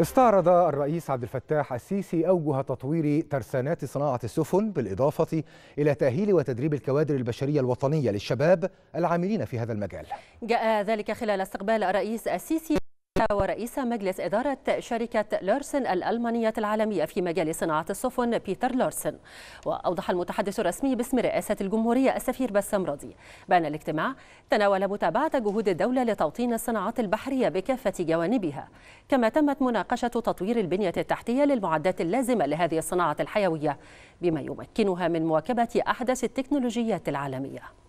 استعرض الرئيس عبد الفتاح السيسي أوجه تطوير ترسانات صناعة السفن بالإضافة إلى تأهيل وتدريب الكوادر البشرية الوطنية للشباب العاملين في هذا المجال جاء ذلك خلال استقبال الرئيس السيسي ورئيس مجلس إدارة شركة لارسن الألمانية العالمية في مجال صناعة السفن بيتر لارسن وأوضح المتحدث الرسمي باسم رئاسة الجمهورية السفير بسام رضي بأن الاجتماع تناول متابعة جهود الدولة لتوطين الصناعات البحرية بكافة جوانبها كما تمت مناقشة تطوير البنية التحتية للمعدات اللازمة لهذه الصناعة الحيوية بما يمكنها من مواكبة أحدث التكنولوجيات العالمية